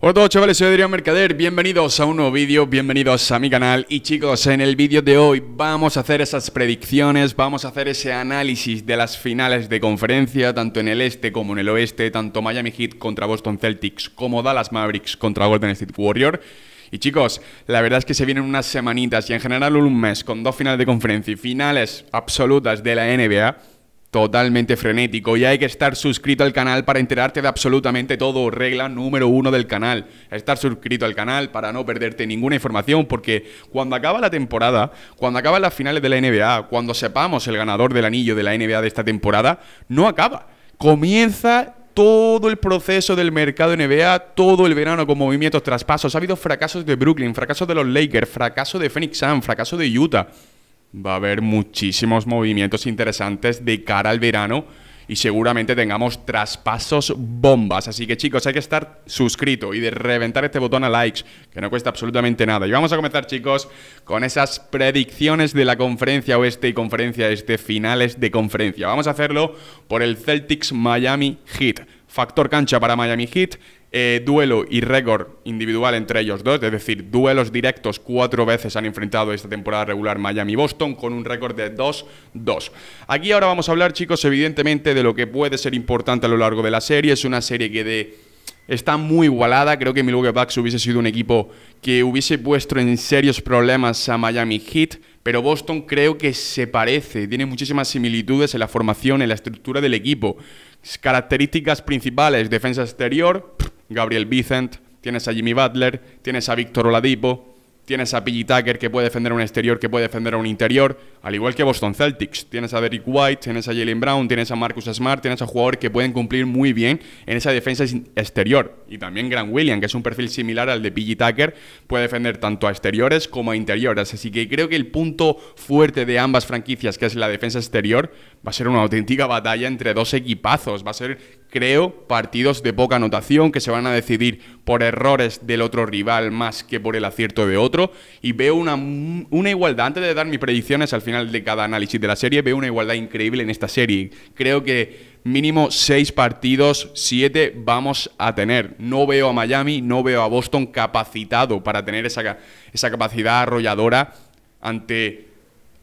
Hola a todos chavales, soy Adrián Mercader, bienvenidos a un nuevo vídeo, bienvenidos a mi canal y chicos, en el vídeo de hoy vamos a hacer esas predicciones, vamos a hacer ese análisis de las finales de conferencia, tanto en el este como en el oeste, tanto Miami Heat contra Boston Celtics como Dallas Mavericks contra Golden State Warrior. Y chicos, la verdad es que se vienen unas semanitas y en general un mes con dos finales de conferencia y finales absolutas de la NBA Totalmente frenético y hay que estar suscrito al canal para enterarte de absolutamente todo. Regla número uno del canal. Estar suscrito al canal para no perderte ninguna información porque cuando acaba la temporada, cuando acaban las finales de la NBA, cuando sepamos el ganador del anillo de la NBA de esta temporada, no acaba. Comienza todo el proceso del mercado NBA, todo el verano con movimientos, traspasos. Ha habido fracasos de Brooklyn, fracasos de los Lakers, fracaso de Phoenix Sun, fracaso de Utah. Va a haber muchísimos movimientos interesantes de cara al verano y seguramente tengamos traspasos bombas. Así que chicos, hay que estar suscrito y de reventar este botón a likes, que no cuesta absolutamente nada. Y vamos a comenzar chicos con esas predicciones de la conferencia oeste y conferencia este, finales de conferencia. Vamos a hacerlo por el Celtics Miami Heat. Factor cancha para Miami Heat, eh, duelo y récord individual entre ellos dos, es decir, duelos directos cuatro veces han enfrentado esta temporada regular Miami-Boston con un récord de 2-2. Aquí ahora vamos a hablar, chicos, evidentemente de lo que puede ser importante a lo largo de la serie. Es una serie que está muy igualada. Creo que Milwaukee Bucks hubiese sido un equipo que hubiese puesto en serios problemas a Miami Heat, pero Boston creo que se parece, tiene muchísimas similitudes en la formación, en la estructura del equipo. Características principales, defensa exterior, Gabriel Vicent, tienes a Jimmy Butler, tienes a Víctor Oladipo, tienes a Piggy Tucker que puede defender a un exterior, que puede defender a un interior, al igual que Boston Celtics. Tienes a Derrick White, tienes a Jalen Brown, tienes a Marcus Smart, tienes a jugadores que pueden cumplir muy bien en esa defensa exterior. Y también Grant William, que es un perfil similar al de Piggy Tucker, puede defender tanto a exteriores como a interiores. Así que creo que el punto fuerte de ambas franquicias, que es la defensa exterior, va a ser una auténtica batalla entre dos equipazos. Va a ser creo, partidos de poca anotación que se van a decidir por errores del otro rival más que por el acierto de otro. Y veo una, una igualdad, antes de dar mis predicciones al final de cada análisis de la serie, veo una igualdad increíble en esta serie. Creo que mínimo seis partidos, siete vamos a tener. No veo a Miami, no veo a Boston capacitado para tener esa, esa capacidad arrolladora ante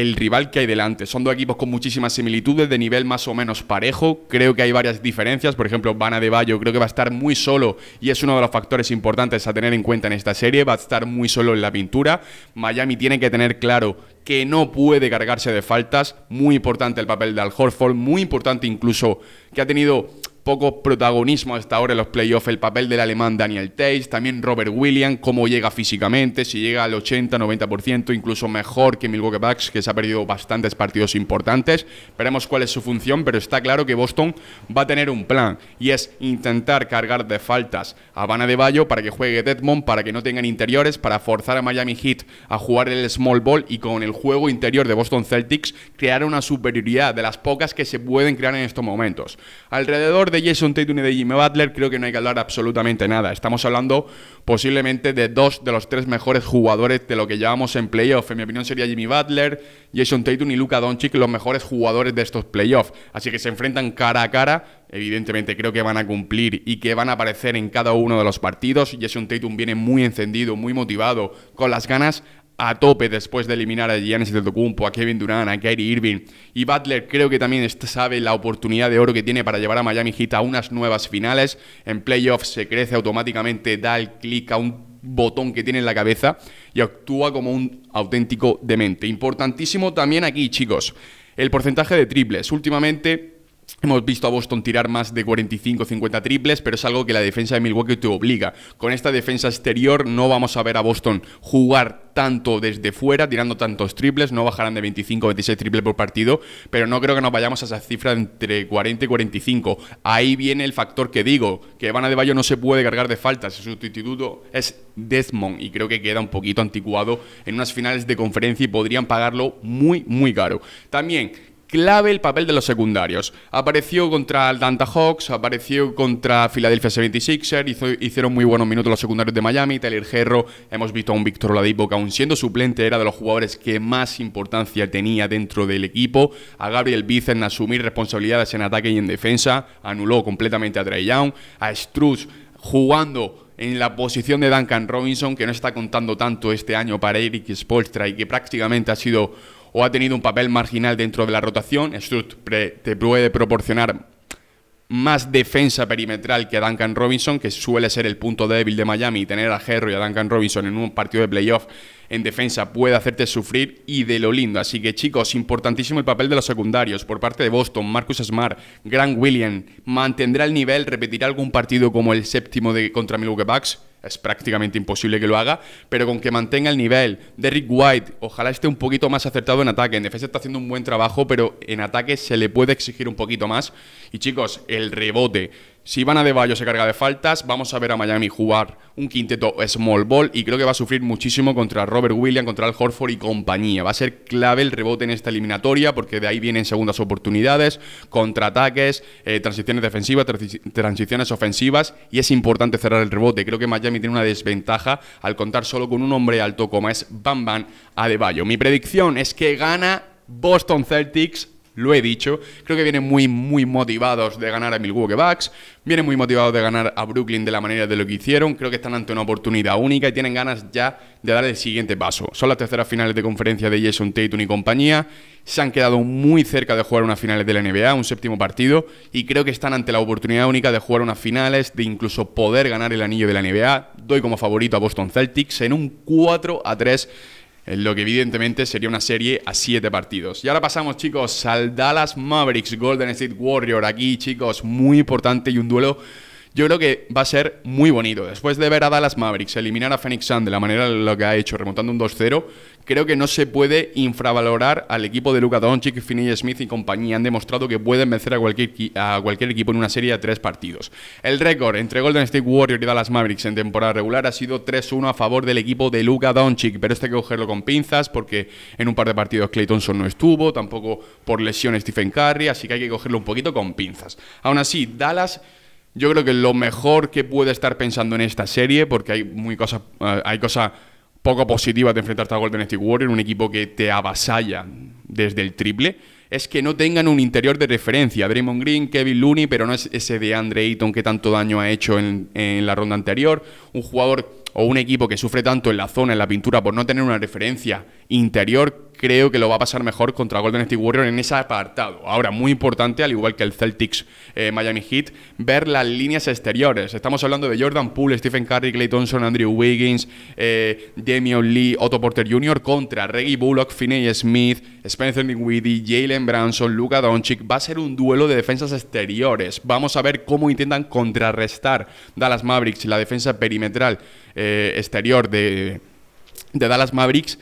el rival que hay delante. Son dos equipos con muchísimas similitudes, de nivel más o menos parejo. Creo que hay varias diferencias. Por ejemplo, Bana de Bayo creo que va a estar muy solo y es uno de los factores importantes a tener en cuenta en esta serie. Va a estar muy solo en la pintura. Miami tiene que tener claro que no puede cargarse de faltas. Muy importante el papel de Al Horford, muy importante incluso que ha tenido poco protagonismo hasta ahora en los playoffs, el papel del alemán Daniel Tate, también Robert Williams, cómo llega físicamente, si llega al 80-90%, incluso mejor que Milwaukee Bucks, que se ha perdido bastantes partidos importantes. Veremos cuál es su función, pero está claro que Boston va a tener un plan y es intentar cargar de faltas a Habana de Bayo para que juegue Deadmond, para que no tengan interiores, para forzar a Miami Heat a jugar el small ball y con el juego interior de Boston Celtics crear una superioridad de las pocas que se pueden crear en estos momentos. Alrededor de Jason Tatum y de Jimmy Butler creo que no hay que hablar absolutamente nada. Estamos hablando posiblemente de dos de los tres mejores jugadores de lo que llevamos en playoff. En mi opinión sería Jimmy Butler, Jason Tatum y Luka Doncic los mejores jugadores de estos playoffs. Así que se enfrentan cara a cara. Evidentemente creo que van a cumplir y que van a aparecer en cada uno de los partidos. Jason Tatum viene muy encendido, muy motivado, con las ganas a tope después de eliminar a Giannis Antetokounmpo, a Kevin Durant, a Kyrie Irving y Butler creo que también sabe la oportunidad de oro que tiene para llevar a Miami Heat a unas nuevas finales. En playoffs se crece automáticamente, da el clic a un botón que tiene en la cabeza y actúa como un auténtico demente. Importantísimo también aquí, chicos, el porcentaje de triples. Últimamente Hemos visto a Boston tirar más de 45 50 triples, pero es algo que la defensa de Milwaukee te obliga. Con esta defensa exterior no vamos a ver a Boston jugar tanto desde fuera, tirando tantos triples, no bajarán de 25 26 triples por partido, pero no creo que nos vayamos a esa cifra entre 40 y 45. Ahí viene el factor que digo, que Vana de Bayo no se puede cargar de faltas, su sustituto es Desmond y creo que queda un poquito anticuado en unas finales de conferencia y podrían pagarlo muy, muy caro. También clave el papel de los secundarios. Apareció contra Atlanta Hawks, apareció contra Philadelphia 76 ers hicieron muy buenos minutos los secundarios de Miami, Tyler Herro, hemos visto a un Víctor Oladipo que aun siendo suplente era de los jugadores que más importancia tenía dentro del equipo, a Gabriel Bizen asumir responsabilidades en ataque y en defensa, anuló completamente a Trey a Struz jugando en la posición de Duncan Robinson, que no está contando tanto este año para Eric Spolstra y que prácticamente ha sido o ha tenido un papel marginal dentro de la rotación. Strut te puede proporcionar más defensa perimetral que a Duncan Robinson, que suele ser el punto débil de Miami, tener a Herro y a Duncan Robinson en un partido de playoff en defensa puede hacerte sufrir y de lo lindo. Así que chicos, importantísimo el papel de los secundarios por parte de Boston, Marcus Smart, Grant Williams, mantendrá el nivel, repetirá algún partido como el séptimo de contra Milwaukee Bucks es prácticamente imposible que lo haga, pero con que mantenga el nivel. de Rick White, ojalá esté un poquito más acertado en ataque. En defensa está haciendo un buen trabajo, pero en ataque se le puede exigir un poquito más. Y chicos, el rebote. Si Van Adebayo se carga de faltas, vamos a ver a Miami jugar un quinteto small ball y creo que va a sufrir muchísimo contra Robert Williams, contra el Horford y compañía. Va a ser clave el rebote en esta eliminatoria porque de ahí vienen segundas oportunidades, contraataques, eh, transiciones defensivas, transiciones ofensivas y es importante cerrar el rebote. Creo que Miami tiene una desventaja al contar solo con un hombre alto como es Bam Bam Adebayo. Mi predicción es que gana Boston Celtics lo he dicho. Creo que vienen muy, muy motivados de ganar a Milwaukee Bucks. Vienen muy motivados de ganar a Brooklyn de la manera de lo que hicieron. Creo que están ante una oportunidad única y tienen ganas ya de dar el siguiente paso. Son las terceras finales de conferencia de Jason Tatum y compañía. Se han quedado muy cerca de jugar unas finales de la NBA, un séptimo partido, y creo que están ante la oportunidad única de jugar unas finales, de incluso poder ganar el anillo de la NBA. Doy como favorito a Boston Celtics en un 4 a 3 en eh, lo que evidentemente sería una serie a 7 partidos. Y ahora pasamos, chicos, al Dallas Mavericks Golden State Warrior. Aquí, chicos, muy importante y un duelo yo creo que va a ser muy bonito. Después de ver a Dallas Mavericks eliminar a Phoenix Sun de la manera en la que ha hecho, remontando un 2-0, creo que no se puede infravalorar al equipo de Luka Doncic, Finney Smith y compañía. Han demostrado que pueden vencer a cualquier, a cualquier equipo en una serie de tres partidos. El récord entre Golden State Warriors y Dallas Mavericks en temporada regular ha sido 3-1 a favor del equipo de Luka Doncic, pero este hay que cogerlo con pinzas porque en un par de partidos Clay Thompson no estuvo, tampoco por lesión Stephen Curry, así que hay que cogerlo un poquito con pinzas. Aún así, Dallas yo creo que lo mejor que puede estar pensando en esta serie, porque hay muy cosas, eh, hay cosas poco positivas de enfrentarte a Golden State Warriors, un equipo que te avasalla desde el triple, es que no tengan un interior de referencia. Draymond Green, Kevin Looney, pero no es ese de Andre Ayton que tanto daño ha hecho en la ronda anterior. Un jugador o un equipo que sufre tanto en la zona, en la pintura, por no tener una referencia interior creo que lo va a pasar mejor contra Golden State Warriors en ese apartado. Ahora, muy importante, al igual que el Celtics eh, Miami Heat, ver las líneas exteriores. Estamos hablando de Jordan Poole, Stephen Curry, Clay Thompson, Andrew Wiggins, eh, Damian Lee, Otto Porter Jr. contra Reggie Bullock, Finney Smith, Spencer Dinwiddie, Jalen Branson, Luka Doncic. Va a ser un duelo de defensas exteriores. Vamos a ver cómo intentan contrarrestar Dallas Mavericks la defensa perimetral eh, exterior de Dallas Mavericks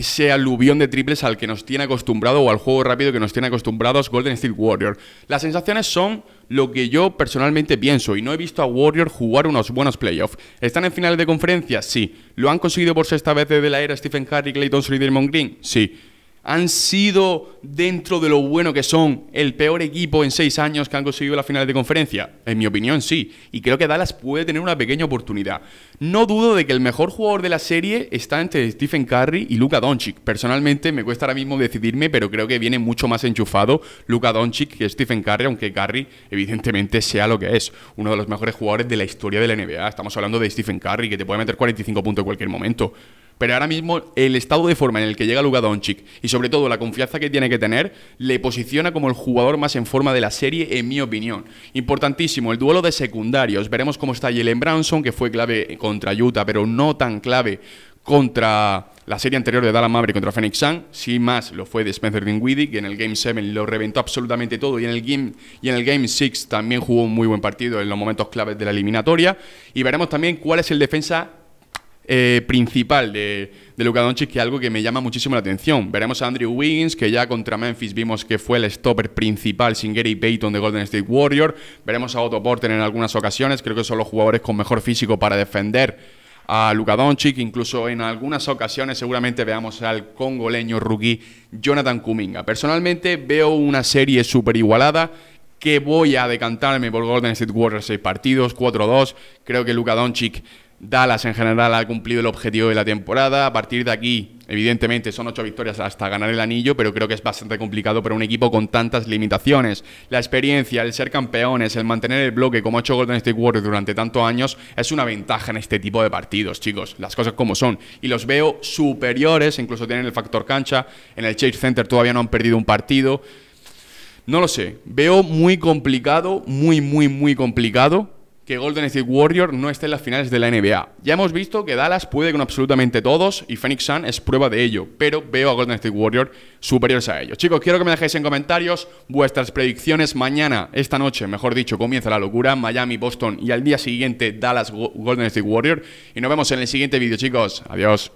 ese aluvión de triples al que nos tiene acostumbrado o al juego rápido que nos tiene acostumbrados Golden State Warrior. Las sensaciones son lo que yo personalmente pienso y no he visto a Warrior jugar unos buenos playoffs. ¿Están en finales de conferencia? Sí. ¿Lo han conseguido por sexta vez desde la era Stephen Curry, Clayton Thompson y Green? Sí han sido dentro de lo bueno que son el peor equipo en seis años que han conseguido las finales de conferencia? En mi opinión, sí. Y creo que Dallas puede tener una pequeña oportunidad. No dudo de que el mejor jugador de la serie está entre Stephen Curry y Luka Doncic. Personalmente me cuesta ahora mismo decidirme, pero creo que viene mucho más enchufado Luka Doncic que Stephen Curry, aunque Curry evidentemente sea lo que es, uno de los mejores jugadores de la historia de la NBA. Estamos hablando de Stephen Curry, que te puede meter 45 puntos en cualquier momento. Pero ahora mismo el estado de forma en el que llega Luka Doncic y sobre todo la confianza que tiene que tener le posiciona como el jugador más en forma de la serie en mi opinión. Importantísimo el duelo de secundarios. Veremos cómo está Jalen Branson que fue clave contra Utah, pero no tan clave contra la serie anterior de Dallas Maverick contra Phoenix Sun, sin más lo fue de Spencer Dinwiddie, que en el Game 7 lo reventó absolutamente todo y en el Game y en el Game 6 también jugó un muy buen partido en los momentos claves de la eliminatoria y veremos también cuál es el defensa eh, principal de, de Luka Doncic, que es algo que me llama muchísimo la atención. Veremos a Andrew Wiggins, que ya contra Memphis vimos que fue el stopper principal sin Gary Payton de Golden State Warrior. Veremos a Otto Porter en algunas ocasiones, creo que son los jugadores con mejor físico para defender a Luka Doncic, incluso en algunas ocasiones seguramente veamos al congoleño rookie Jonathan Kuminga. Personalmente veo una serie súper igualada que voy a decantarme por Golden State Warriors 6 partidos, 4-2. Creo que Luka Doncic Dallas en general ha cumplido el objetivo de la temporada. A partir de aquí, evidentemente, son ocho victorias hasta ganar el anillo, pero creo que es bastante complicado para un equipo con tantas limitaciones. La experiencia, el ser campeones, el mantener el bloque como ha hecho Golden State Warriors durante tantos años, es una ventaja en este tipo de partidos, chicos. Las cosas como son. Y los veo superiores, incluso tienen el factor cancha. En el Chase Center todavía no han perdido un partido. No lo sé. Veo muy complicado, muy, muy, muy complicado que Golden State Warrior no esté en las finales de la NBA. Ya hemos visto que Dallas puede con absolutamente todos y Phoenix Sun es prueba de ello, pero veo a Golden State Warrior superiores a ellos. Chicos, quiero que me dejéis en comentarios vuestras predicciones mañana, esta noche, mejor dicho, comienza la locura, Miami, Boston y al día siguiente Dallas Golden State Warrior. Y nos vemos en el siguiente vídeo, chicos. Adiós.